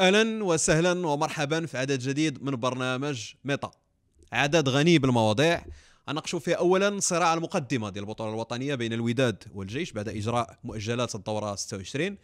اهلا وسهلا ومرحبا في عدد جديد من برنامج ميتا عدد غني بالمواضيع غناقشوا فيه اولا صراع المقدمه ديال البطوله الوطنيه بين الوداد والجيش بعد اجراء مؤجلات الدوره 26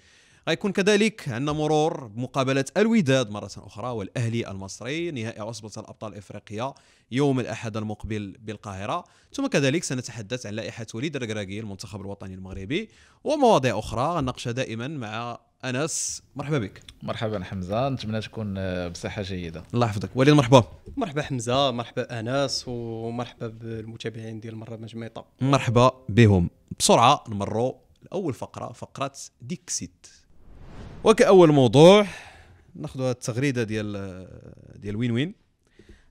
غيكون كذلك عندنا مرور بمقابله الوداد مره اخرى والاهلي المصري نهائي عصبه الابطال الافريقيه يوم الاحد المقبل بالقاهره ثم كذلك سنتحدث عن لائحه وليد الركراكي المنتخب الوطني المغربي ومواضيع اخرى غنناقشها دائما مع انس مرحبا بك مرحبا حمزه نتمنى تكون بصحه جيده الله يحفظك وليد مرحبا مرحبا حمزه مرحبا انس ومرحبا بالمتابعين ديال مره مجميطه مرحبا بهم بسرعه نمروا لاول فقره فقره ديكسيت وكاول موضوع ناخذ التغريده ديال ديال وين وين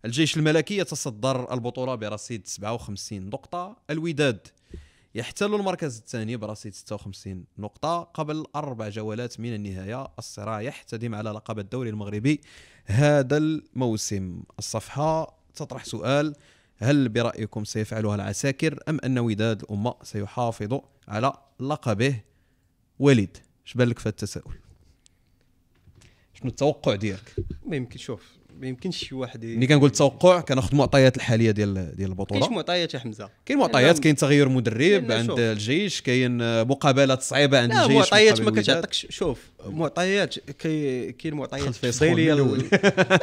الجيش الملكي يتصدر البطوله برصيد 57 نقطه الوداد يحتل المركز الثاني برصيد 56 نقطة قبل أربع جولات من النهاية الصراع يحتدم على لقب الدوري المغربي هذا الموسم الصفحة تطرح سؤال هل برأيكم سيفعلها العساكر أم أن وداد الأمة سيحافظ على لقبه وليد شبالك لك في التساؤل شنو التوقع ديالك ما يمكن شوف ما يمكنش شي واحد ملي كنقول توقع كناخذ المعطيات الحاليه ديال ديال البطوله كاين معطيات يا حمزه كاين معطيات كاين تغير مدرب عند الجيش كاين مقابلات صعيبه عند الجيش معطيات ما كتعطيكش شوف معطيات كاين معطيات تفضيليه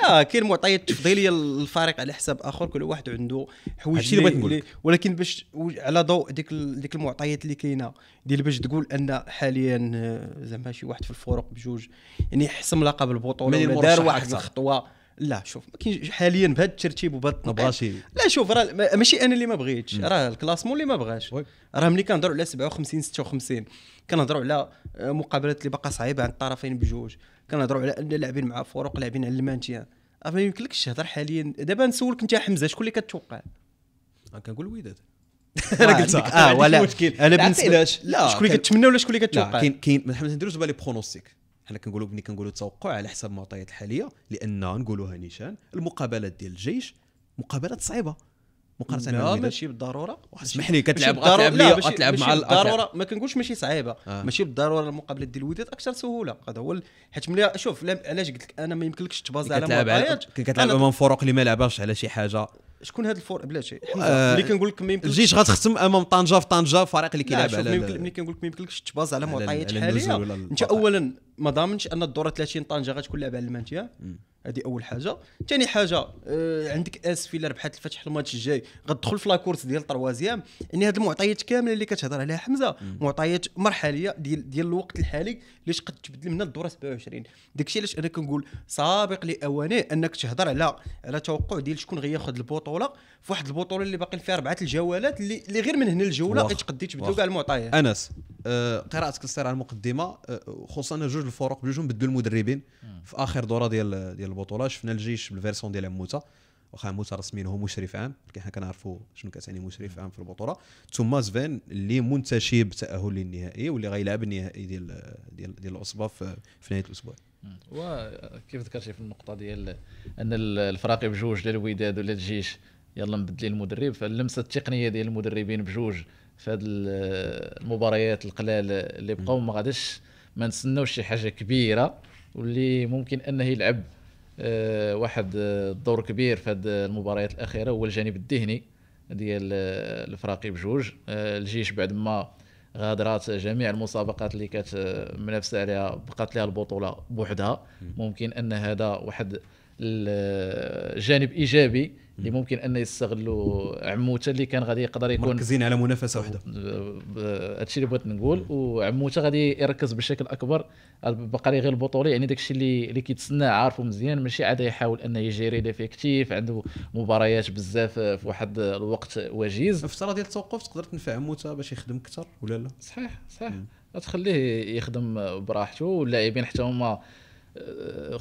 لا كاين معطيات تفضيليه للفريق على حساب اخر كل واحد عنده حوايج اللي بغيت ولكن باش على ضوء ديك ديك المعطيات اللي كاينه ديال باش تقول ان حاليا آه، زعما شي واحد في الفرق بجوج يعني حسم لقب البطوله دار واحد الخطوه لا شوف ما كاينش حاليا بهذا الترتيب وبهذا النقاش لا شوف راه ماشي انا اللي ما بغيتش راه الكلاسمون اللي ما بغاش راه ملي كنهضروا على 57 56 كنهضروا على آه، مقابلات اللي باقا صعيبه عند الطرفين بجوج كنهضروا على ان لاعبين مع فرق لاعبين على المانتيا ما يمكنلكش تهضر حاليا دابا نسولك انت حمزه شكون اللي كتوقع كنقول الوداد انا قلت لك اه ولا انا بالنسبه لا شكون اللي كتمنى ولا شكون اللي كتوقع كاين كاين ما نديروش بالي برونوستيك حنا كنقولوا ملي كنقولوا توقع على حسب المعطيات الحاليه لان نقولوها نيشان المقابلات ديال الجيش مقابلات صعيبه مقارنه لا ماشي بالضروره اسمح لي كتلعب غتلعب ليا غتلعب مع الضرورة ما كنقولش ماشي صعيبه آه. ماشي بالضروره المقابلات ديال الوداد اكثر سهوله هذا هو حيت ملي شوف علاش قلت لك انا ما يمكنلكش تبازى على معطيات كتلعب امام فرق اللي ما لعبهاش على شي حاجه شكون هذا الفور بلا شيء آه، ملي كنقول لك ما يمكنلكش الجيش غتختم امام طنجه في طنجه فريق اللي كيلعب على ملي كنقول لك ما يمكنلكش تبازى على معطيات حاليه انت اولا ما ضامنش ان الدوره 30 طنجه غتكون لعبه على المنتيه هذه اول حاجه ثاني حاجه آه عندك اس الا ربحت الفتح الماتش الجاي غتدخل في لاكورس ديال تروازيام يعني هذه المعطيات كامله اللي كتهضر عليها حمزه معطيات مرحليه ديال ديال الوقت الحالي اللي تقد تبدل من الدوره 27 داكشي علاش انا كنقول سابق لاوانه انك تهضر على على توقع ديال شكون غياخذ البطوله في واحد البطوله اللي باقي فيها اربعه الجولات اللي, اللي غير من هنا الجوله غتقدي تبدلوا كاع المعطيات انس آه قراءتك للصراع المقدمه آه خصوصا جوج الفرق بجوجهم بدلوا المدربين في اخر دوره ديال ديال البطوله شفنا الجيش بالفيرسون ديالها موته واخا موته رسميا هو مشرف عام حنا كنعرفوا شنو كتعني مشرف عام في البطوله ثم زفان اللي منتشي بتاهل للنهائي واللي غيلعب النهائي ديال ديال ديال العصبه في, نهايه الاسبوع وكيف ذكرتي في النقطه ديال ان الفراقي بجوج ديال الوداد ولا الجيش يلا مبدلين المدرب فاللمسه التقنيه ديال المدربين بجوج في هذه المباريات القلال اللي بقاو ما غاديش ما نتسناوش شي حاجه كبيره واللي ممكن انه يلعب آه، واحد آه، الدور كبير في هذه المباريات الاخيره هو الجانب الذهني ديال آه، الفراقي بجوج الجيش بعد ما غادرات جميع المسابقات اللي كانت منافسه عليها بقات لها البطوله بوحدها ممكن ان هذا واحد الجانب ايجابي اللي ممكن ان يستغلوا عموته اللي كان غادي يقدر يكون مركزين على منافسه واحده هادشي اللي بغيت نقول وعموته غادي يركز بشكل اكبر بقى لي غير البطوله يعني داكشي اللي اللي كيتسناه عارفه مزيان ماشي عاد يحاول انه يجيري ليفيكتيف عنده مباريات بزاف في واحد الوقت وجيز الفتره ديال التوقف تقدر تنفع عموته باش يخدم اكثر ولا لا صحيح صحيح تخليه يخدم براحته واللاعبين حتى هما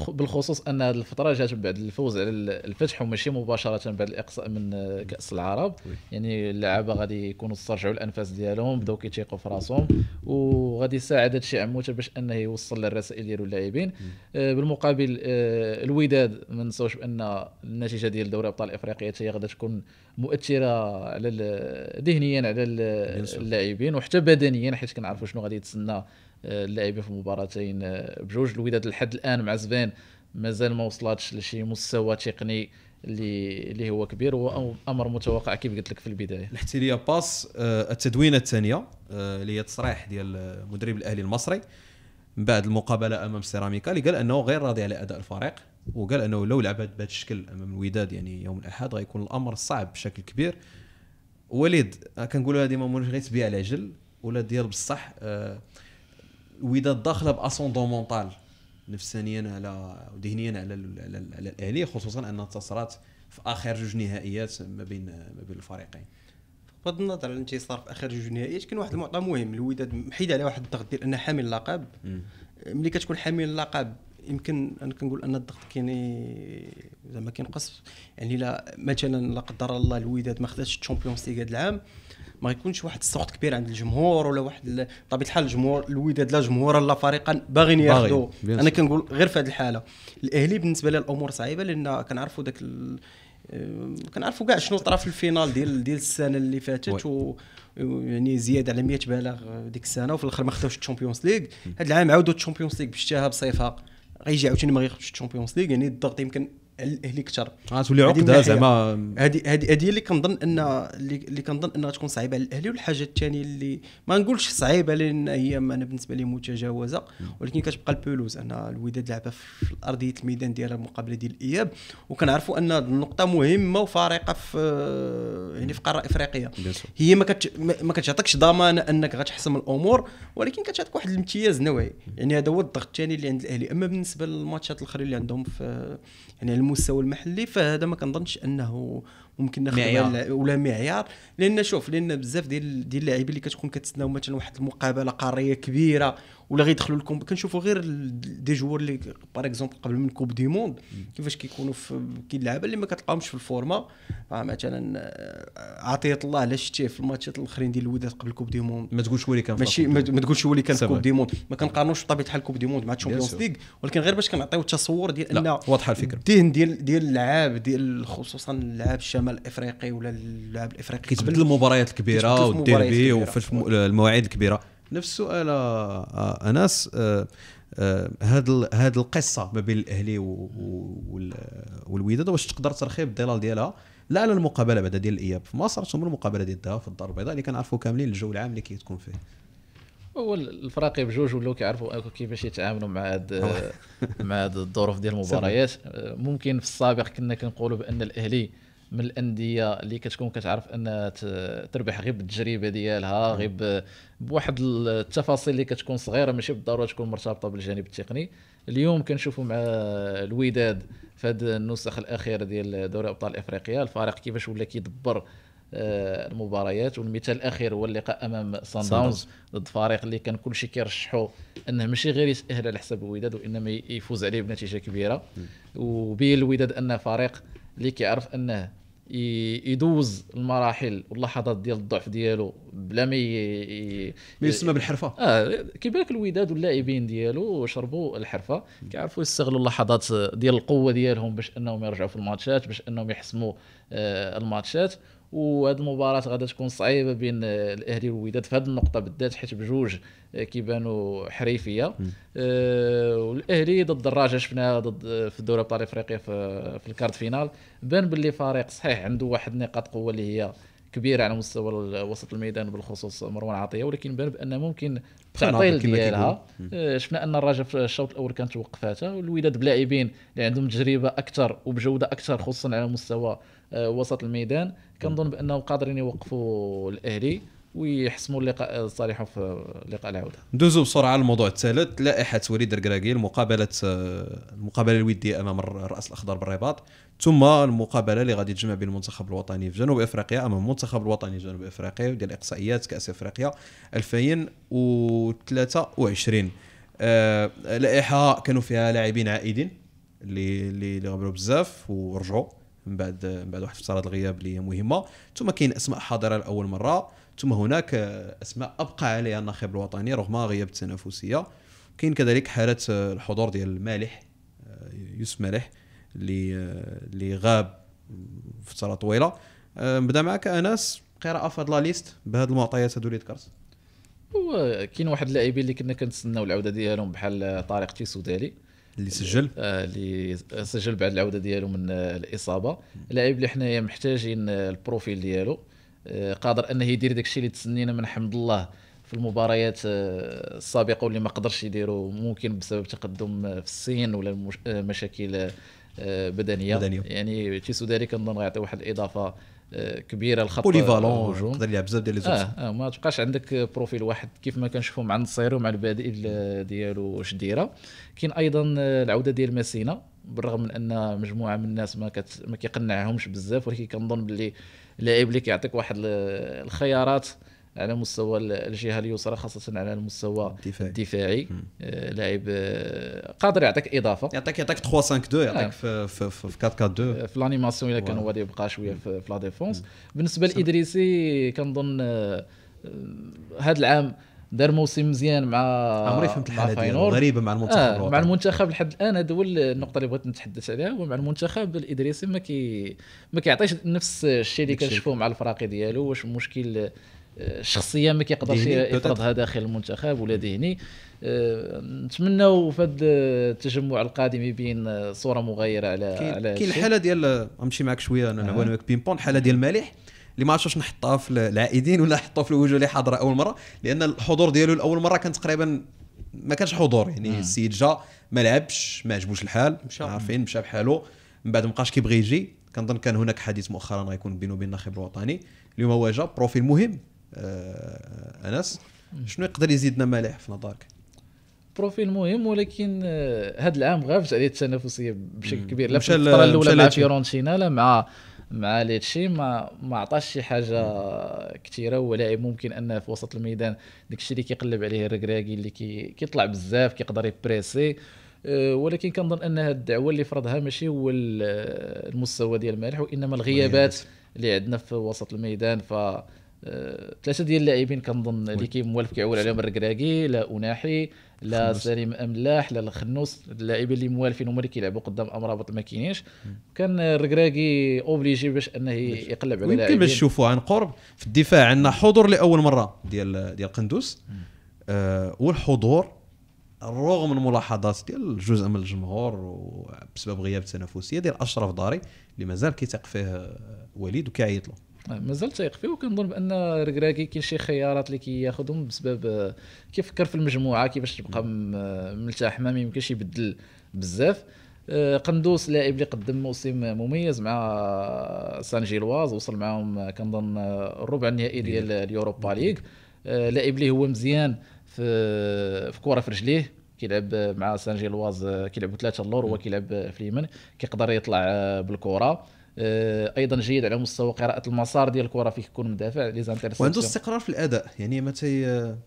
بالخصوص ان هذه الفتره جات بعد الفوز على الفتح وماشي مباشره بعد الاقصاء من آه، كاس العرب يعني اللعابه غادي يكونوا استرجعوا الانفاس ديالهم بداو كيتيقوا في راسهم وغادي يساعد هذا الشيء عموته باش انه يوصل للرسائل ديالو اللاعبين آه، بالمقابل آه، الوداد ما نساوش بان النتيجه ديال دوري ابطال افريقيا هي غادي تكون مؤثره على ذهنيا على اللاعبين وحتى بدنيا حيت كنعرفوا شنو غادي يتسنى اللاعبين في مباراتين آه، بجوج الوداد لحد الان مع زبان مازال ما وصلاتش لشي مستوى تقني اللي اللي هو كبير هو امر متوقع كيف قلت لك في البدايه لحتي باس آه، التدوينه الثانيه آه، اللي هي تصريح ديال مدرب الاهلي المصري من بعد المقابله امام سيراميكا اللي قال انه غير راضي على اداء الفريق وقال انه لو لعب بهذا الشكل امام الوداد يعني يوم الاحد غيكون الامر صعب بشكل كبير وليد كنقولوا ديما مش غير تبيع العجل ولا ديال بصح أه واذا داخله باسوندون مونطال نفسانيا على ذهنيا على على الاهلي خصوصا انها انتصرات في اخر جوج نهائيات ما بين ما بين الفريقين بغض النظر على الانتصار في اخر جوج نهائيات كان واحد المعطى مهم الوداد محيد عليه واحد الضغط ديال انه حامل اللقب ملي كتكون حامل اللقب يمكن انا كنقول ان الضغط كاين زعما كينقص يعني لا مثلا لا قدر الله الوداد ما خداتش الشامبيونز ليغ هذا العام ما يكونش واحد الصوت كبير عند الجمهور ولا واحد بطبيعه الحال الجمهور الوداد لا جمهورا لا فريقا باغيين ياخذوا انا كنقول غير في هذه الحاله الاهلي بالنسبه لي الامور صعيبه لان كنعرفوا ذاك ال... آه، كنعرفوا كاع شنو طرا في الفينال ديال ديال السنه اللي فاتت و... يعني زياده على 100 بلاغ آه، ديك السنه وفي الاخر ما خداوش الشامبيونز ليغ هذا العام عاودوا الشامبيونز ليغ بشتاها بصفه غيجي عاوتاني ما غياخذش الشامبيونز ليغ يعني الضغط يمكن الهليكتر غتولي آه، عقده آه، زعما هذه هذه هذه اللي كنظن ان اللي كنظن انها تكون صعيبه على الاهلي والحاجه الثانيه اللي ما نقولش صعيبه لان هي انا بالنسبه لي متجاوزه ولكن كتبقى البولوز ان الوداد لعبه في ارضيه الميدان ديالها المقابله ديال الاياب وكنعرفوا ان النقطه مهمه وفارقه في آه، يعني في قاره افريقيه هي ما كت ما كتعطيكش ضمان انك غتحسم الامور ولكن كتعطيك واحد الامتياز نوعي يعني هذا هو الضغط الثاني اللي عند الاهلي اما بالنسبه للماتشات الاخرين اللي عندهم في يعني المستوى المحلي فهذا ما كنظنش انه ممكن ناخذ ولا معيار لان شوف لان بزاف ديال ديال اللاعبين اللي كتكون كتسناو مثلا واحد المقابله قاريه كبيره ولا غيدخلوا لكم كنشوفوا غير دي جوار اللي باغ اكزومبل قبل من كوب دي موند كيفاش كيكونوا في كي اللعابه اللي ما كتلقاهمش في الفورما آه، مثلا آه، عطيه الله على شتيه في الماتشات الاخرين ديال الوداد قبل كوب دي موند ما تقولش هو اللي كان ماشي ما تقولش هو اللي كان في كوب دي موند ما كنقارنوش بطبيعه الحال كوب دي موند مع الشامبيونز ليغ ولكن غير باش كنعطيو التصور ديال ان واضحه الفكره الذهن ديال ديال اللعاب ديال خصوصا اللعاب الشمال الافريقي ولا اللعاب الافريقي كيتبدل المباريات الكبيره والديربي وفي المواعيد الكبيره نفس السؤال آه، آه، انس آه، هاد هاد القصه ما بين الاهلي والوداد واش تقدر ترخي بالظلال ديالها لا على المقابله بعدا ديال الاياب في مصر تم المقابله ديال الذهب في الدار البيضاء اللي كنعرفوا كاملين الجو العام اللي كيتكون فيه هو الفراقي بجوج ولاو كيعرفوا كيفاش يتعاملوا مع هاد مع هاد الظروف ديال المباريات ممكن في السابق كنا كنقولوا بان الاهلي من الانديه اللي كتكون كتعرف انها تربح غير بالتجربه ديالها نعم. غير بواحد التفاصيل اللي كتكون صغيره ماشي بالضروره تكون مرتبطه بالجانب التقني اليوم كنشوفوا مع الوداد في هذه النسخ الاخيره ديال دوري ابطال افريقيا الفريق كيفاش ولا كيدبر آه، المباريات والمثال الاخير هو اللقاء امام سان داونز ضد فريق اللي كان كلشي كيرشحوا انه ماشي غير يتاهل على حساب الوداد وانما يفوز عليه بنتيجه كبيره نعم. وبين الوداد انه فريق اللي كيعرف انه يدوز المراحل واللحظات ديال الضعف ديالو بلا ما ي... ما يسمى بالحرفه اه كيبان لك الوداد واللاعبين ديالو شربوا الحرفه كيعرفوا يستغلوا اللحظات ديال القوه ديالهم باش انهم يرجعوا في الماتشات باش انهم يحسموا آه الماتشات وهذه المباراه غادا تكون صعيبه بين آه، الاهلي والوداد في هذه النقطه بالذات حيت بجوج كيبانوا حريفيه آه والاهلي ضد الدراجه شفناها ضد في الدوري ابطال افريقيا في, في الكارت فينال بان باللي فريق صحيح عنده واحد نقاط قوه اللي هي كبيره على مستوى وسط الميدان بالخصوص مروان عطيه ولكن بان بان ممكن التعطيل ديالها آه، شفنا ان الرجاء في الشوط الاول كانت وقفاتها والوداد بلاعبين اللي عندهم تجربه اكثر وبجوده اكثر خصوصا على مستوى آه، وسط الميدان كنظن بانهم قادرين يوقفوا الاهلي ويحسموا اللقاء صالحهم في لقاء العوده ندوزو بسرعه للموضوع الثالث لائحه وليد الكراكي المقابله المقابله الوديه امام الراس الاخضر بالرباط ثم المقابله اللي غادي تجمع بين المنتخب الوطني في جنوب افريقيا امام المنتخب الوطني في جنوب افريقيا ديال اقصائيات كاس افريقيا 2023 آه لائحه كانوا فيها لاعبين عائدين اللي اللي غبروا بزاف ورجعوا من بعد من بعد واحد فترات الغياب اللي هي مهمه ثم كاين اسماء حاضره لاول مره ثم هناك اسماء ابقى عليها الناخب الوطني رغم غياب التنافسيه كاين كذلك حاله الحضور ديال المالح آه، يوسف مالح اللي آه، اللي غاب فتره طويله آه، نبدا معك انس قراءه في هاد لا ليست بهذه المعطيات هادو اللي ذكرت كاين واحد اللاعبين اللي كنا كنتسناو العوده ديالهم بحال طارق تيسودالي اللي سجل اللي سجل بعد العوده ديالو من الاصابه لاعب اللي حنايا محتاجين البروفيل ديالو آه، قادر انه يدير داكشي اللي تسنينا من حمد الله في المباريات آه، السابقه واللي ما قدرش يديرو ممكن بسبب تقدم آه، في السن ولا مشاكل بدنيه, بدنية. يعني تيسو داري كنظن غيعطي واحد الاضافه كبيره للخط بوليفالون يقدر يلعب بزاف ديال لي آه, اه ما تبقاش عندك بروفيل واحد كيف ما كنشوفو مع النصيري ومع البادئ ديالو شديره كاين ايضا العوده ديال ماسينا بالرغم من ان مجموعه من الناس ما كت ما كيقنعهمش بزاف ولكن كنظن باللي اللاعب اللي كيعطيك واحد الخيارات على مستوى الجهه اليسرى خاصه على المستوى الدفاعي, الدفاعي. آه، لاعب آه، قادر يعطيك اضافه يعطيك يعطيك 3 5 2 يعطيك آه. في في في 4 4 2 في الانيماسيون الا كان هو يبقى شويه في لا ديفونس بالنسبه لادريسي كنظن هذا العام دار موسم مزيان مع عمري فهمت الحاله ديالو غريبه مع المنتخب آه مع المنتخب لحد الان هذا هو النقطه اللي بغيت نتحدث عليها هو مع المنتخب الادريسي ما كي ما كيعطيش نفس الشيء اللي كنشوفوه مع الفراقي ديالو واش مشكل آه، شخصية ما كيقدرش يفرضها داخل المنتخب ولا ذهني آه، نتمنوا في هذا التجمع القادم يبين صوره مغايره على كي على كاين الحاله ديال آه، غنمشي معك شويه انا آه. معك بون الحاله ديال مالح اللي ما عرفتش واش نحطها في العائدين ولا نحطها في الوجوه اللي حاضره اول مره لان الحضور ديالو لاول مره كان تقريبا ما كانش حضور يعني مم. السيد جا ما لعبش ما عجبوش الحال مشا. عارفين مشى بحالو من بعد ما بقاش كيبغي يجي كنظن كان هناك حديث مؤخرا غيكون بينه وبين الناخب الوطني اليوم هو جا بروفيل مهم آه انس شنو يقدر يزيدنا مالح في نظرك بروفيل مهم ولكن هذا آه، العام غابت عليه التنافسيه بشكل كبير لا في الفتره الاولى مع فيورنتينا لا مع مع ليتشي ما ما عطاش شي حاجه كثيره هو لاعب إيه، ممكن انه في وسط الميدان داكشي اللي كيقلب عليه الركراكي اللي كي كيطلع بزاف كيقدر يبريسي أه، ولكن كنظن ان هذه الدعوه اللي فرضها ماشي هو المستوى ديال مالح وانما الغيابات اللي عندنا في وسط الميدان ف ثلاثه ديال اللاعبين كنظن اللي موالف كيعول عليهم الركراكي لا اناحي لا سليم املاح لا الخنوس اللاعبين اللي موالفين هما اللي كيلعبوا قدام امرابط ما كاينينش كان الركراكي اوبليجي باش انه يقلب على يمكن باش تشوفوا عن قرب في الدفاع عندنا حضور لاول مره ديال ديال قندوس آه والحضور رغم الملاحظات ديال جزء من الجمهور وبسبب غياب التنافسيه ديال اشرف داري اللي مازال كيثق فيه آه، وليد وكيعيط له آه، مازال تايق فيه وكنظن بان ركراكي كاين شي خيارات اللي كياخذهم بسبب آه، كيفكر في المجموعه كيفاش تبقى آه، ملتاح ما يمكنش يبدل بزاف قندوس لاعب اللي قدم موسم مميز مع سان جيلواز وصل معاهم كنظن الربع النهائي ديال اليوروبا ليغ لاعب اللي هو مزيان في في كره في رجليه كيلعب مع سان جيلواز كيلعبوا ثلاثه اللور هو كيلعب في اليمن كيقدر يطلع بالكره آه، ايضا جيد على مستوى قراءه المسار ديال الكره فيه يكون مدافع لي زانترسيبسيون وعنده استقرار في الاداء يعني ما تي آه،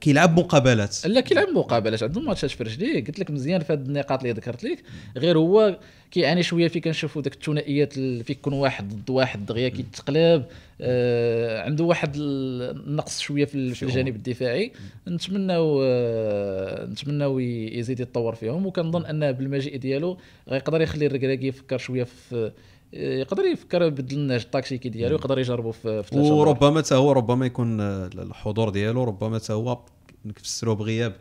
كيلعب مقابلات لا كيلعب مقابلات عنده ماتشات في رجليه قلت لك مزيان في هذه النقاط اللي ذكرت لك غير هو كيعاني شويه في كنشوفوا داك الثنائيات اللي فيكون واحد ضد واحد دغيا كيتقلب آه عنده واحد النقص شويه في الجانب الدفاعي نتمناو آه نتمناو يزيد يتطور فيهم وكنظن انه بالمجيء ديالو غيقدر يخلي الركراكي يفكر شويه في آه، يقدر يفكر يبدل النهج التكتيكي ديالو يقدر يجربوا في, في وربما حتى هو ربما يكون الحضور ديالو ربما حتى هو نفسرو بغياب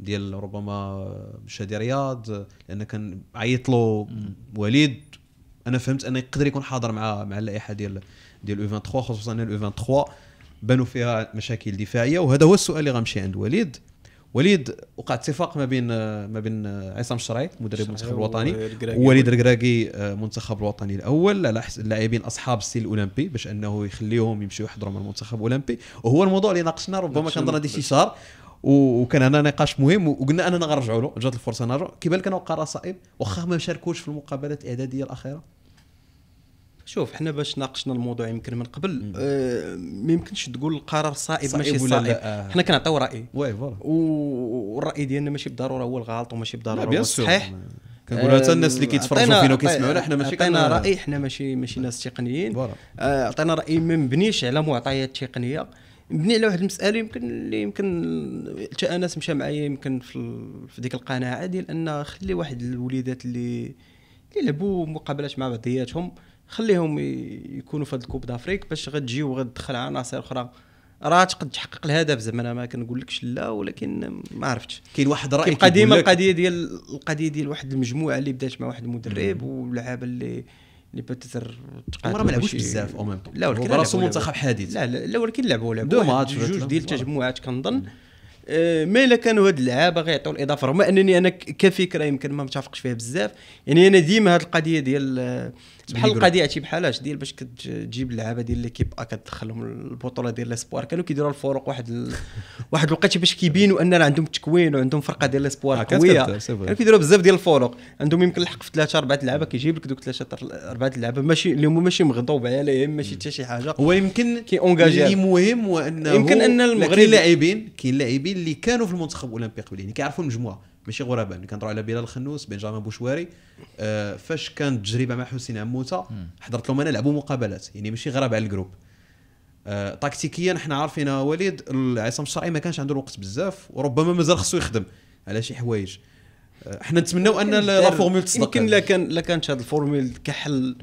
ديال ربما شادي رياض لان كان عيط له وليد انا فهمت انه يقدر يكون حاضر مع مع اللائحه ديال ديال او 23 خصوصا ان او 23 بانوا فيها مشاكل دفاعيه وهذا هو السؤال اللي غنمشي عند وليد وليد وقع اتفاق ما بين ما بين عصام الشرعي مدرب المنتخب الوطني ووليد الكراكي المنتخب الوطني الاول على اللاعبين اصحاب السيل الاولمبي باش انه يخليهم يمشيو يحضروا مع المنتخب الاولمبي وهو الموضوع اللي ناقشنا ربما كنظن هذا شي شهر وكان هنا نقاش مهم وقلنا اننا غنرجعوا له جات الفرصه نرجع كيبان لك انا وقع صائب واخا ما شاركوش في المقابلات الاعداديه الاخيره شوف حنا باش ناقشنا الموضوع يمكن من قبل آه ما يمكنش تقول القرار صائب, صائب ماشي صائب آه. حنا كنعطيو راي وي فوالا والراي ديالنا ماشي بالضروره هو الغلط وماشي بالضروره هو الصحيح كنقولوا حتى الناس اللي آه، كيتفرجوا فينا وكيسمعونا حنا ماشي عطينا راي حنا ماشي ماشي ناس تقنيين آه، عطينا راي ما مبنيش على معطيات تقنيه مبني على واحد المساله يمكن اللي يمكن حتى انس مشى معايا يمكن في, في ديك القناعه ديال ان خلي واحد الوليدات اللي اللي لعبوا مقابلات مع بعضياتهم خليهم يكونوا في هذا الكوب دافريك باش غتجي وغتدخل عناصر اخرى راه تقد تحقق الهدف زعما انا ما كنقولكش لا ولكن ما عرفتش كاين واحد راي كيبقى القضيه ديال القضيه ديال واحد المجموعه اللي بدات مع واحد المدرب واللعابه اللي اللي بوتيتر تقاتل ما لعبوش بزاف او ميم لا ولكن راسو منتخب حديث لا لا ولكن لعبوا لعبوا دو ماتش جوج ديال التجمعات كنظن ما أه، الا كانوا هاد اللعابه غيعطيو الاضافه رغم انني انا كفكره يمكن ما متفقش فيها بزاف يعني انا ديما هاد القضيه ديال بحال القضيه بحال بحالاش ديال باش كتجيب اللعابه ديال ليكيب ا آه، كتدخلهم البطوله ديال ليسبوار كانوا كيديروا الفرق واحد ال... واحد الوقت باش كيبينوا ان عندهم التكوين وعندهم فرقه ديال ليسبوار آه، قويه كانوا كيديروا بزاف ديال الفرق عندهم يمكن الحق في ثلاثه اربعه لعابه كيجيب لك دوك ثلاثه اربعه لعابه ماشي اللي هما ماشي مغضوب عليهم ماشي حتى شي حاجه هو يمكن كي اونجاجي اللي مهم هو انه يمكن ان المغرب كاين لاعبين كاين لاعبين اللي كانوا في المنتخب الاولمبي قبل يعني كيعرفوا المجموعه ماشي غرباء اللي يعني كنهضروا على بلال الخنوس بنجامين بوشواري آه فاش كانت تجربه مع حسين عموته حضرت لهم انا لعبوا مقابلات يعني ماشي غراب على الجروب آه تكتيكيا حنا عارفين وليد عصام الشرعي ما كانش عنده الوقت بزاف وربما مازال خصو يخدم على شي حوايج حنا نتمناو ان لا فورمول تصدق يمكن لا كان لا كانت هذه الفورمول كحل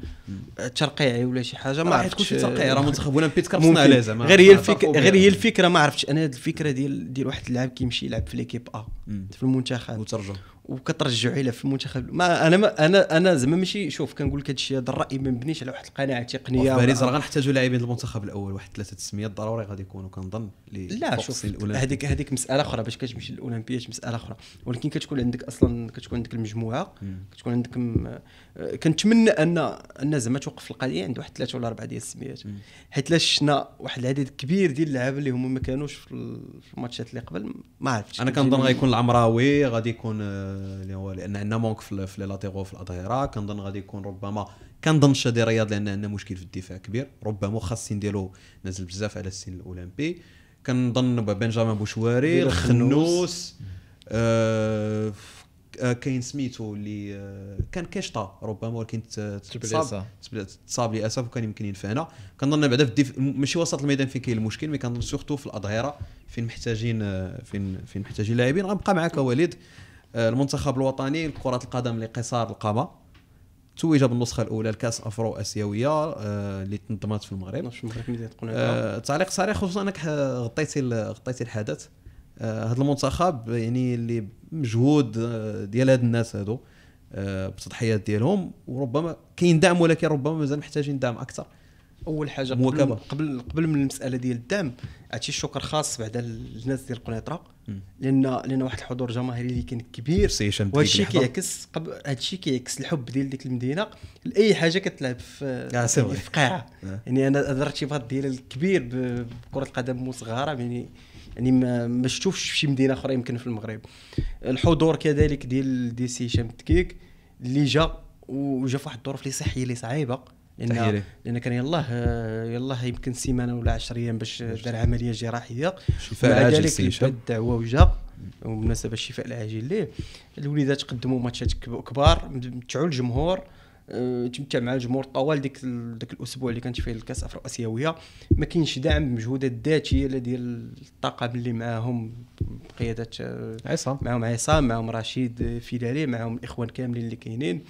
ترقيعي ولا شي حاجه ما آه، عرفتش تكون ترقيعي راه منتخب اولمبيك كنصنع لها غير هي الفكره غير هي الفكره ما عرفتش انا هذه الفكره ديال ديال واحد اللاعب كيمشي يلعب في ليكيب ا في المنتخب وترجم وكترجعوا له في المنتخب ما انا ما انا انا زعما ماشي شوف كنقول لك هادشي هذا الراي ما مبنيش على واحد القناعه تقنيه في باريس راه غنحتاجوا لاعبين المنتخب الاول واحد ثلاثه تسميات ضروري غادي يكونوا كنظن لا شوف هذيك هذيك مساله اخرى باش كتمشي للاولمبياد مساله اخرى ولكن كتكون عندك اصلا كتكون عندك المجموعه كتكون عندك م... آه، كنتمنى ان ان زعما توقف القضيه عند واحد ثلاثه ولا اربعه ديال السميات حيت لا شفنا واحد العدد كبير ديال اللعابه اللي هما ما كانوش في الماتشات اللي قبل ما عرفتش انا كنظن غيكون العمراوي غادي يكون آه، اللي هو لان عندنا مونك في لي لاتيرو في الاظهره كنظن غادي يكون ربما كنظن شادي رياض لان عندنا مشكل في الدفاع كبير ربما خاص السن ديالو نازل بزاف على السن الاولمبي كنظن بنجامين بوشواري الخنوس آه،, آه كاين سميتو اللي آه، كان كاشطا ربما ولكن تصاب تصاب للاسف وكان يمكن ينفعنا كنظن بعدا في الديف ماشي وسط الميدان فين كاين المشكل مي كنظن سورتو في الاظهره فين محتاجين آه، فين فين محتاجين لاعبين غنبقى معاك وليد المنتخب الوطني لكره القدم لقصار القبه توج بالنسخه الاولى لكاس افرو اسيويه آه، اللي تنظمت في المغرب آه، تعليق سريع خصوصا انك غطيتي غطيتي الحدث آه، هذا المنتخب يعني اللي مجهود ديال هاد الناس هادو بتضحيات ديالهم وربما كاين دعم ولكن ربما مازال محتاجين دعم اكثر اول حاجه قبل قبل قبل من المساله ديال الدعم عرفتي الشكر خاص بعدا للناس ديال قنيطره لان لان واحد الحضور جماهيري اللي كان كبير وهذا الشيء كيعكس هذا الشيء كيعكس الحب ديال ديك المدينه لاي حاجه كتلعب في آه، في قاعه آه. يعني انا هذا الارتباط ديال الكبير بكره القدم مصغره يعني يعني ما, ما شفتوش في شي مدينه اخرى يمكن في المغرب الحضور كذلك ديال دي سي هشام تكيك اللي جا وجا في واحد الظروف اللي صحيه اللي صعيبه لان لان كان يلاه يلاه يمكن سيمانه ولا 10 ايام باش دار عمليه جراحيه شفاء عاجل بعد الدعوه وجا وبالمناسبه الشفاء العاجل ليه الوليدات قدموا ماتشات كبار متعوا الجمهور آه، تمتع مع الجمهور طوال ديك ديك الاسبوع اللي كانت فيه الكاس افرو اسيويه ما كاينش دعم المجهودات الذاتيه ديال الطاقم اللي معاهم بقياده آه، عصام معاهم عصام معاهم رشيد آه، فيلالي معاهم الاخوان كاملين اللي كاينين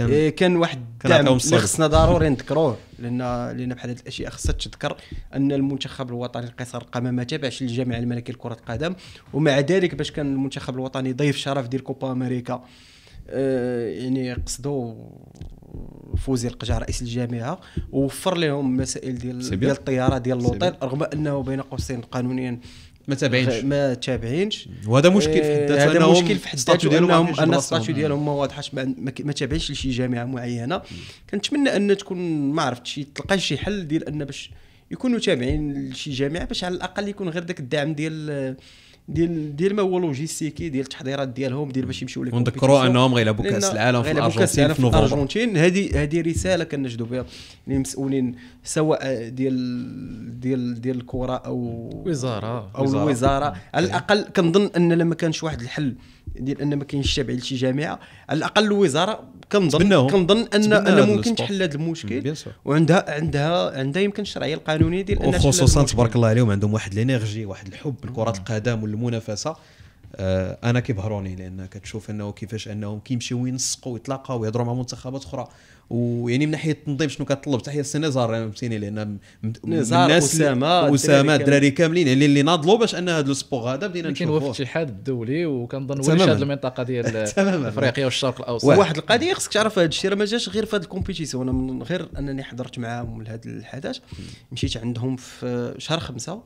إيه، كان واحد الدعم اللي خصنا ضروري نذكروه لان لان بحال هذه الاشياء خصها تذكر ان المنتخب الوطني القيصر قام ما تابعش للجامعه الملكيه لكره القدم ومع ذلك باش كان المنتخب الوطني ضيف شرف ديال كوبا امريكا آه، يعني قصدوا فوزي القجع رئيس الجامعه ووفر لهم مسائل ديال ديال الطياره ديال لوطيل رغم انه بين قوسين قانونيا ما تابعينش ما تابعينش وهذا مشكل في حد إيه، ذاته هذا مشكل في حد ذاته ديالهم ان الستاتيو ديالهم ما واضحش ما تابعينش لشي جامعه معينه كنتمنى ان تكون ما عرفتش تلقى شي حل ديال ان باش يكونوا تابعين لشي جامعه باش على الاقل يكون غير داك الدعم ديال ديال ديال ما هو لوجيستيكي ديال التحضيرات ديالهم ديال باش يمشيو لك ونذكروا انهم غيلعبوا كاس العالم في الارجنتين في نوفمبر الارجنتين هذه هذه رساله كنجدوا بها المسؤولين يعني سواء ديال ديال ديال الكره او وزاره او وزارة. الوزاره على الاقل كنظن ان لما كانش واحد الحل ديال ان ما كاينش تابع لشي جامعه على الاقل الوزاره كنظن كنظن ان ان ممكن تحل هذا المشكل وعندها عندها عندها يمكن الشرعيه القانونيه ديال ان وخصوصا تبارك الله عليهم عندهم واحد الانرجي واحد الحب لكره القدم والمنافسه آه، انا كيبهروني لان كتشوف انه كيفاش انهم كيمشيو ينسقوا ويتلاقاو ويهضروا مع منتخبات اخرى ويعني من ناحيه التنظيم شنو كطلب تحيه السي نزار فهمتيني لان نزار اسامه اسامه الدراري كاملين يعني اللي ناضلوا باش ان هذا السبور هذا بدينا نشوفوه كاين وفد الاتحاد الدولي وكنظن هو هذه المنطقه ديال افريقيا والشرق الاوسط واحد القضيه خصك تعرف هذا الشيء راه ما جاش غير في هذه الكومبيتيسيون انا من غير انني حضرت معاهم لهذا الحدث مشيت عندهم في شهر خمسه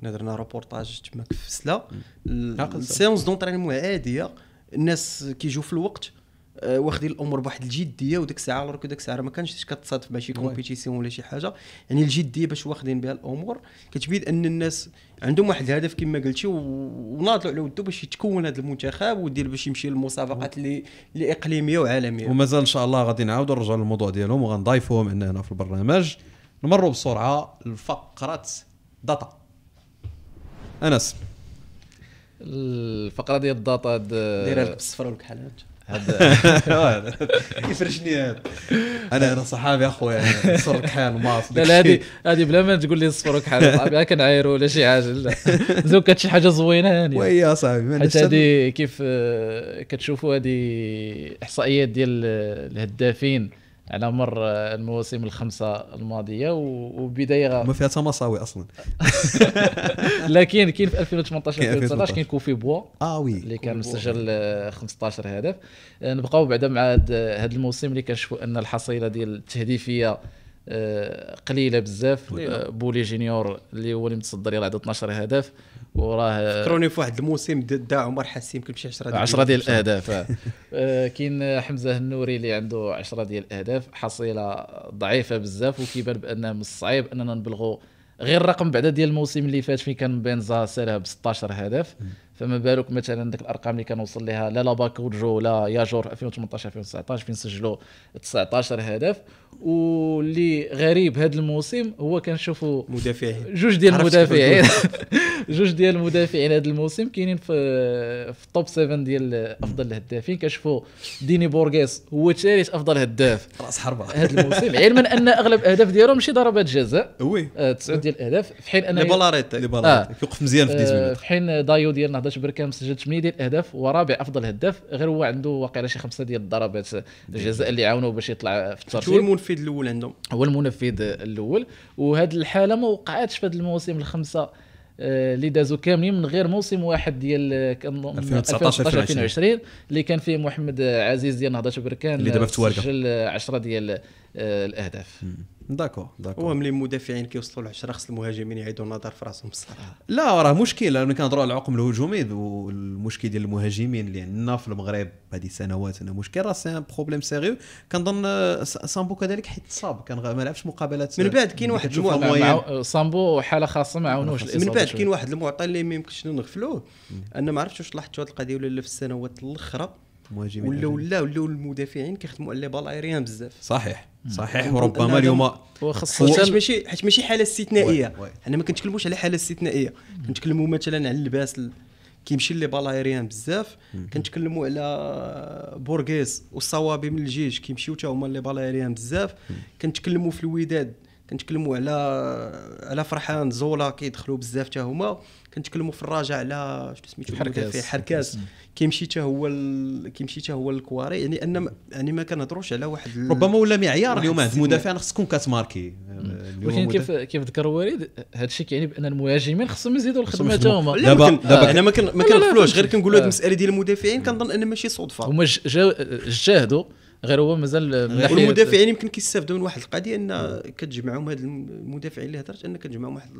حنا درنا روبورتاج تماك في سلا السيونس دونترينمون عاديه الناس كيجوا في الوقت آه، واخدين الامور بواحد الجديه وديك الساعه الوغ ديك الساعه ما كانش كتصادف مع شي كومبيتيسيون ولا شي حاجه يعني الجديه باش واخدين بها الامور كتبين ان الناس عندهم واحد الهدف كما قلتي وناضلوا على ودو باش يتكون هذا المنتخب ودير باش يمشي للمسابقات اللي اللي اقليميه وعالميه ومازال ان شاء الله غادي نعاودوا نرجعوا للموضوع ديالهم وغنضيفوهم عندنا هنا في البرنامج نمروا بسرعه لفقره داتا انس الفقره ديال الداتا دايرها لك بالصفر والكحلات هذا يفرشني هذا انا انا صحابي اخويا صور كحال ماص لا هذه هذه بلا ما تقول لي صفر كحال صحابي كنعايروا ولا شي حاجه لا كانت شي حاجه زوينه هاني وي صاحبي حتى هذه كيف آه، كتشوفوا هذه احصائيات ديال الهدافين على مر المواسم الخمسه الماضيه وبدايه ما فيها حتى مصاوي اصلا لكن كاين في 2018 2019 كاين كوفي بوا اه وي اللي كان مسجل 15 هدف آه، نبقاو بعدا مع هذا الموسم اللي كنشوفوا ان الحصيله ديال التهديفيه آه، قليله بزاف آه، بولي جينيور اللي هو اللي متصدر يلعب 12 هدف وراه فكروني في واحد الموسم دا عمر حسين يمكن شي 10 ديال 10 ديال الاهداف آه، كاين حمزه النوري اللي عنده 10 ديال الاهداف حصيله ضعيفه بزاف وكيبان بان من الصعيب اننا نبلغوا غير الرقم بعدا ديال الموسم اللي فات فين كان بنزا سالها ب 16 هدف فما بالك مثلا ديك الارقام اللي كنوصل لها لا لا باكوجو لا ياجور 2018 2019 فين سجلوا 19 هدف واللي غريب هذا الموسم هو كنشوفوا مدافعين جوج ديال المدافعين جوج ديال المدافعين هذا الموسم كاينين في في التوب 7 ديال افضل الهدافين كنشوفوا ديني بورغيس هو ثالث افضل هداف راس حربه هذا الموسم علما ان اغلب الاهداف ديالو ماشي ضربات جزاء وي آه، تسعود ديال الاهداف في حين ان لي بالاريت آه، لي بالاريت كيوقف مزيان في 10 في حين دايو ديالنا 11 بركه مسجل 8 ديال الاهداف ورابع افضل هداف غير هو عنده واقيلا شي خمسه ديال الضربات الجزاء اللي عاونوه باش يطلع في الترتيب هو المنفذ الاول عندهم هو المنفذ الاول وهذه الحاله ما وقعاتش في هذا الموسم الخمسه آه، اللي دازوا كاملين من غير موسم واحد ديال 2019 2020 اللي كان فيه محمد عزيز ديال نهضه بركان اللي دابا في آه، سجل 10 ديال آه، الاهداف م. داكور داكور هو ملي المدافعين كيوصلوا ل 10 خص المهاجمين يعيدوا النظر في راسهم الصراحه لا راه مشكل انا كنهضروا على العقم الهجومي والمشكل ديال المهاجمين اللي عندنا في المغرب هذه سنوات انا مشكل راه سي ان بروبليم سيريو كنظن سامبو كذلك حيت تصاب كان ما لعبش مقابلات من بعد كاين واحد المعطى سامبو حاله خاصه ما عاونوش من بعد كاين واحد المعطى اللي ما يمكنش نغفلوه انا ما عرفتش واش لاحظتوا هذه القضيه ولا لا في السنوات الاخرى ولا ولا ولا المدافعين كيخدموا على لي بالايريان بزاف صحيح صحيح وربما اليوم وخاصه حيت ماشي حيت ماشي حاله استثنائيه حنا ما كنتكلموش على حاله استثنائيه كنتكلموا مثلا على اللباس كيمشي لي بالايريان بزاف كنتكلموا على بورغيس والصوابي من الجيش كيمشيو حتى هما لي بالايريان بزاف كنتكلموا في الوداد كنتكلموا على على فرحان زولا كيدخلوا بزاف حتى هما كنتكلموا في الراجع على شنو سميتو حركاس في حركاس كيمشي حتى هو ال... كيمشي حتى هو الكواري يعني ان يعني ما كنهضروش على واحد ال... ربما ولا معيار اليوم عند المدافع خص تكون كتماركي ولكن كيف كيف ذكر وليد هذا الشيء كيعني بان المهاجمين خصهم يزيدوا الخدمه حتى هما دابا دابا انا ما كنغفلوش غير كنقولوا هذه آه. المساله ديال المدافعين كنظن ان ماشي صدفه هما جاهدوا غير هو مازال والمدافعين يمكن كيستافدوا من واحد القضيه ان كتجمعهم هاد المدافعين اللي هضرت ان كتجمعهم واحد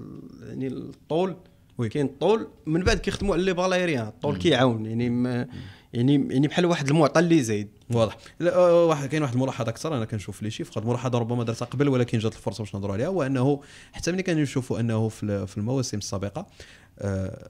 يعني الطول وي. كاين الطول من بعد كيخدموا على لي فاليريان الطول كيعاون يعني ما يعني يعني بحال واحد المعطى اللي زايد واضح أه، أه، واحد كاين واحد الملاحظه اكثر انا كنشوف لي شيف ملاحظه الملاحظه ربما درتها قبل ولكن جات الفرصه باش نهضروا عليها هو انه حتى ملي كنشوفوا انه في المواسم السابقه أه،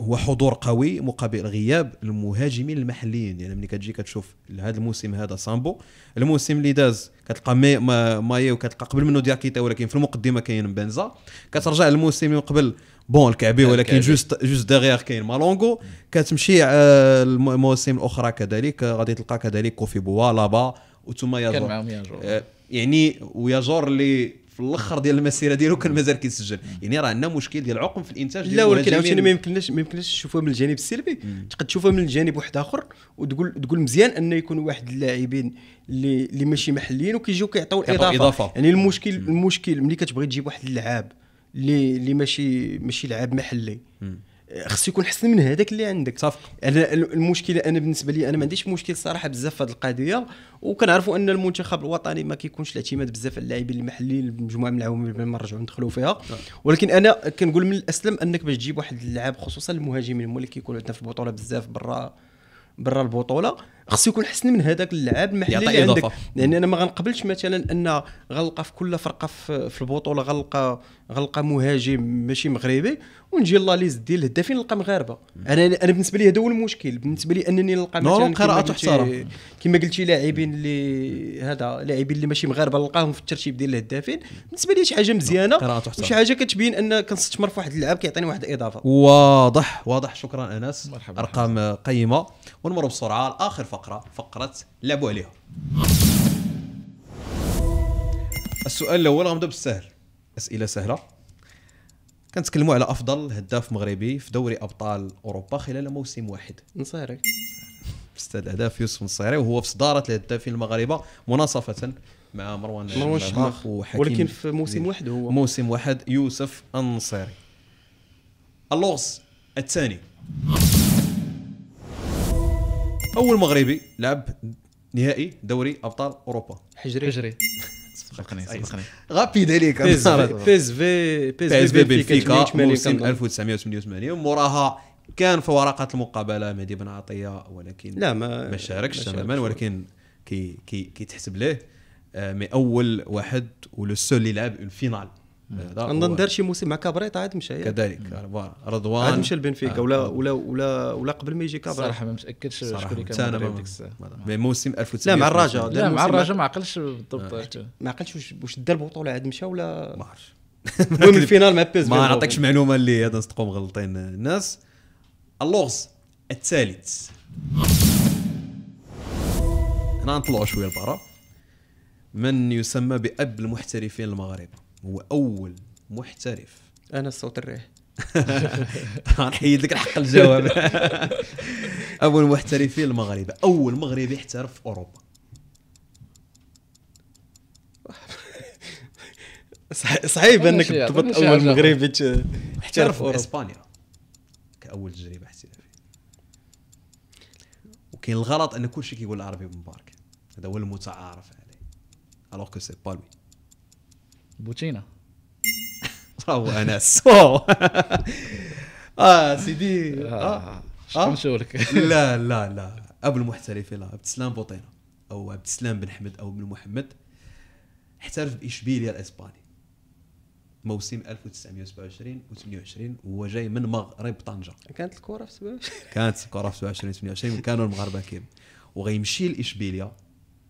هو حضور قوي مقابل غياب المهاجمين المحليين يعني ملي كتجي كتشوف هذا الموسم هذا سامبو الموسم اللي داز كتلقى ماي مايو كتلقى قبل منه دياكيتا ولكن في المقدمه كاين بنزا كترجع الموسم اللي قبل بون الكعبي ولكن جوست جوست ديغيغ كاين مالونغو كتمشي المواسم الاخرى كذلك غادي تلقى كذلك كوفي بوا لابا وثم ياجور كان معاهم ياجور آه، يعني وياجور اللي في الاخر ديال المسيره ديالو كان مازال كيسجل يعني راه عندنا مشكل ديال العقم في الانتاج لا ولكن عاوتاني ما يمكنناش ما يمكنناش تشوفها من الجانب السلبي تقد تشوفها من الجانب واحد اخر وتقول تقول مزيان انه يكون واحد اللاعبين اللي اللي ماشي محليين وكيجيو كيعطيو الاضافه يعني المشكل المشكل ملي كتبغي تجيب واحد اللعاب اللي اللي ماشي ماشي لعاب محلي خصو يكون احسن من هذاك اللي عندك صافي انا المشكله انا بالنسبه لي انا ما عنديش مشكل صراحه بزاف في هذه القضيه وكنعرفوا ان المنتخب الوطني ما كيكونش الاعتماد بزاف على اللاعبين المحليين مجموعه من العوامل بلا ما نرجعوا ندخلوا فيها صح. آه. ولكن انا كنقول من الاسلم انك باش تجيب واحد اللاعب خصوصا المهاجمين هما اللي كيكونوا عندنا في البطوله بزاف برا برا البطوله خصو يكون احسن من هذاك اللاعب المحلي اللي عندك لان يعني انا ما غنقبلش مثلا ان غنلقى في كل فرقه في البطوله غنلقى غنلقى مهاجم ماشي مغربي ونجي لا ليست ديال الهدافين نلقى مغاربه انا انا بالنسبه لي هذا هو المشكل بالنسبه لي انني نلقى نعم، مثلا قراءه تحترم كما قلتي لاعبين اللي هذا لاعبين اللي ماشي مغاربه نلقاهم في الترتيب ديال الهدافين بالنسبه لي شي حاجه نعم، مزيانه شي حاجه كتبين ان كنستثمر في واحد اللعب كيعطيني واحد الاضافه واضح واضح شكرا انس مرحبا ارقام قيمه ونمر بسرعه لاخر فقره فقره لعبوا عليها السؤال الاول غنبدا بالسهل اسئله سهله كنتكلموا على افضل هداف مغربي في دوري ابطال اوروبا خلال موسم واحد نصيري استاذ اهداف يوسف نصيري وهو في صداره الهدافين المغاربه مناصفه مع مروان مروان الشماخ وحكيم ولكن في موسم واحد هو موسم واحد يوسف النصيري اللغز الثاني اول مغربي لعب نهائي دوري ابطال اوروبا حجري حجري رابيد عليك غابيد عليك بيز في بيز في بنفيكا موسم 1988 وموراها كان في ورقه المقابله مهدي بن عطيه ولكن لا ما ما شاركش تماما ولكن كي كي كيتحسب ليه مي اول واحد ولو سول اللي لعب اون فينال نظن دار شي موسم مع كابريت عاد مشى كذلك فوالا رضوان عاد مشى لبنفيكا آه. ولا ولا ولا ولا قبل ما يجي كابريت صراحه ما متاكدش شكون كان ديك الساعه موسم 1900 لا مع الرجاء لا مع الرجاء ما عقلش بالضبط آه. ما عقلش واش دار البطوله عاد مشى ولا ما عرفتش المهم الفينال مع بيز ما نعطيكش معلومه اللي هذا نصدقوا مغلطين الناس اللغز الثالث هنا نطلعوا شويه لبرا من يسمى باب المحترفين المغاربه هو اول محترف انا صوت الريح نحيد لك الحق الجواب اول محترفين المغرب اول مغربي احترف في اوروبا صعيب انك تضبط اول مغربي احترف في اسبانيا كاول تجربه احترافيه وكاين الغلط ان كلشي كيقول العربي مبارك هذا هو المتعارف عليه الوغ كو سي با لوي بوتشينا راهو انس اه سيدي اه, آه، شنو آه. لك لا لا لا ابو المحترفين عبد السلام بوطينا او عبد السلام بن حمد او بن محمد احترف باشبيليا الاسباني موسم 1927 و 28 وهو جاي من مغرب طنجه كانت الكره في 27 كانت الكره في 27 28 وكانوا المغاربه كاين وغيمشي لاشبيليا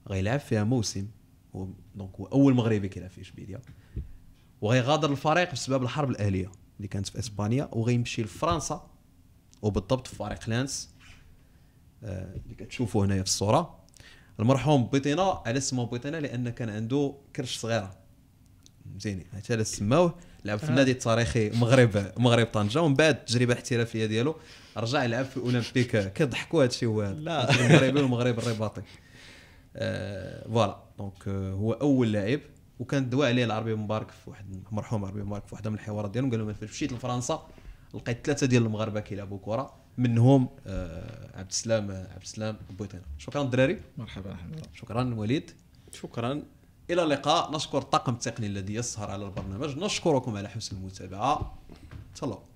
غيلعب فيها موسم هو دونك هو اول مغربي كيلعب في اشبيليه وغيغادر الفريق بسبب الحرب الاهليه اللي كانت في اسبانيا وغيمشي لفرنسا وبالضبط في فريق لانس آه، اللي كتشوفوا هنايا في الصوره المرحوم بيطينا على سمو بيطينا لان كان عنده كرش صغيره فهمتيني حتى سماوه لعب في آه. النادي التاريخي مغرب مغرب طنجه ومن بعد التجربه الاحترافيه ديالو رجع لعب في اولمبيك كيضحكوا هادشي هو لا المغربي والمغرب الرباطي آه، فوالا دونك آه، هو اول لاعب وكان دوا عليه العربي مبارك في واحد مرحوم عربي مبارك في واحد من الحوارات ديالهم قال لهم مشيت لفرنسا لقيت ثلاثه ديال المغاربه كيلعبوا كره منهم آه عبد السلام آه، عبد السلام بويطينا شكرا الدراري مرحبا الحمد شكرا وليد شكرا الى اللقاء نشكر الطاقم التقني الذي يسهر على البرنامج نشكركم على حسن المتابعه تهلاو